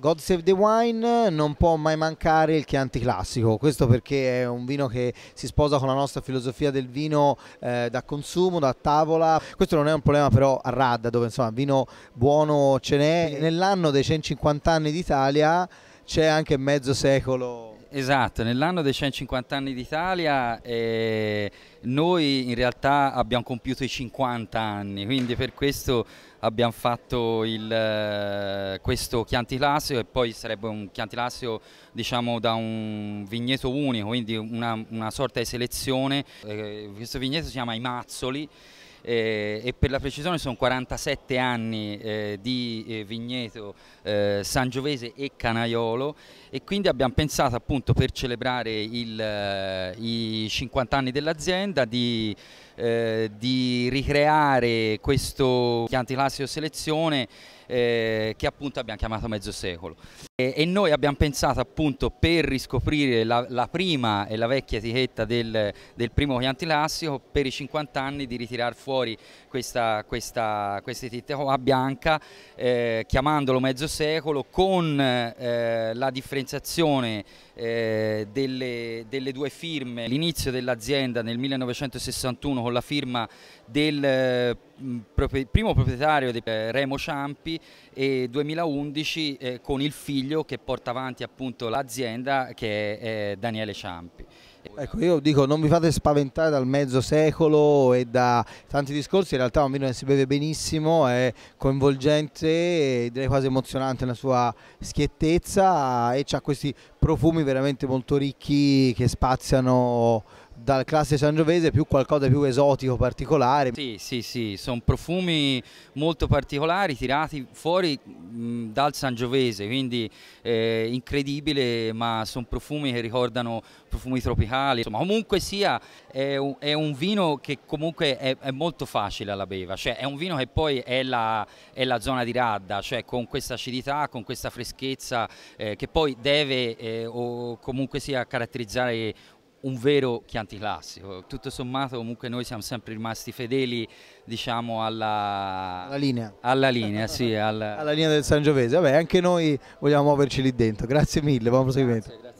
God Save the Wine non può mai mancare il Chianti Classico, questo perché è un vino che si sposa con la nostra filosofia del vino eh, da consumo, da tavola. Questo non è un problema però a Radda dove insomma vino buono ce n'è. Nell'anno dei 150 anni d'Italia c'è anche mezzo secolo Esatto, nell'anno dei 150 anni d'Italia eh, noi in realtà abbiamo compiuto i 50 anni, quindi per questo abbiamo fatto il, eh, questo Chianti Classico e poi sarebbe un Chianti Classico diciamo da un vigneto unico, quindi una, una sorta di selezione. Eh, questo vigneto si chiama I Mazzoli eh, e per la precisione sono 47 anni eh, di eh, vigneto eh, sangiovese e canaiolo e quindi abbiamo pensato appunto per celebrare il, eh, i 50 anni dell'azienda di eh, di ricreare questo Chianti Classico selezione eh, che appunto abbiamo chiamato mezzo secolo. E, e, noi abbiamo pensato appunto per riscoprire la, la prima e la vecchia etichetta del, del primo Classico per i 50 anni di ritirare fuori questa, questa, questa etichetta bianca eh, chiamandolo mezzo secolo con eh, la differenziazione eh, delle, delle due firme, l'inizio dell'azienda nel 1961 con con la firma del mm, primo proprietario di eh, Remo Ciampi e 2011 eh, con il figlio che porta avanti appunto l'azienda che è Daniele Ciampi. Ecco, io dico non vi fate spaventare dal mezzo secolo e da tanti discorsi, in realtà un vino che si beve benissimo, è coinvolgente, direi quasi emozionante nella sua schiettezza e ha questi profumi veramente molto ricchi che spaziano dal classe sangiovese più qualcosa di più esotico, particolare. Sì, sì, sì, sono profumi molto particolari tirati fuori mh, dal sangiovese, quindi eh, incredibile, ma sono profumi che ricordano profumi tropicali. Insomma, comunque sia, è un, è un vino che comunque è, è, molto facile alla beva, cioè è un vino che poi è la, è la zona di Radda, cioè con questa acidità, con questa freschezza eh, che poi deve eh, o comunque sia caratterizzare un vero Chianti classico. Tutto sommato comunque noi siamo sempre rimasti fedeli diciamo alla, alla linea, alla linea, sì, al... alla linea del Sangiovese. Vabbè, anche noi vogliamo muoverci lì dentro. Grazie mille, buon proseguimento. Grazie, grazie.